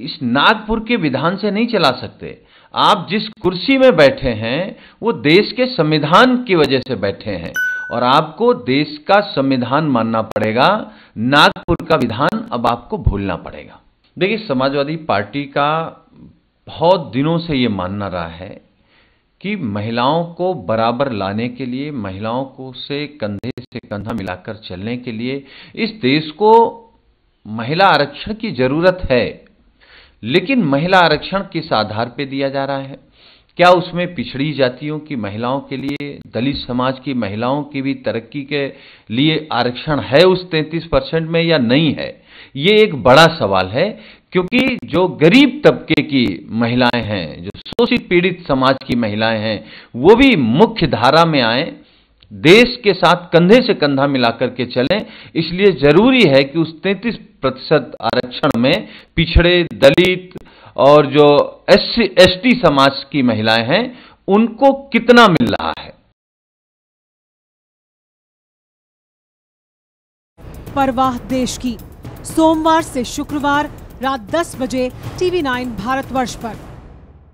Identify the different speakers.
Speaker 1: इस नागपुर के विधान से नहीं चला सकते आप जिस कुर्सी में बैठे हैं वो देश के संविधान की वजह से बैठे हैं और आपको देश का संविधान मानना पड़ेगा नागपुर का विधान अब आपको भूलना पड़ेगा देखिए समाजवादी पार्टी का बहुत दिनों से ये मानना रहा है कि महिलाओं को बराबर लाने के लिए महिलाओं को से कंधे से कंधा मिलाकर चलने के लिए इस देश को महिला आरक्षण की जरूरत है लेकिन महिला आरक्षण किस आधार पर दिया जा रहा है क्या उसमें पिछड़ी जातियों की महिलाओं के लिए दलित समाज की महिलाओं की भी तरक्की के लिए आरक्षण है उस 33 परसेंट में या नहीं है ये एक बड़ा सवाल है क्योंकि जो गरीब तबके की महिलाएं हैं जो शोषित पीड़ित समाज की महिलाएं हैं वो भी मुख्य धारा में आए देश के साथ कंधे से कंधा मिलाकर के चलें इसलिए जरूरी है कि उस 33 प्रतिशत आरक्षण में पिछड़े दलित और जो एस सी समाज की महिलाएं हैं उनको कितना मिल रहा है परवाह देश की सोमवार से शुक्रवार रात 10 बजे टीवी 9 भारतवर्ष पर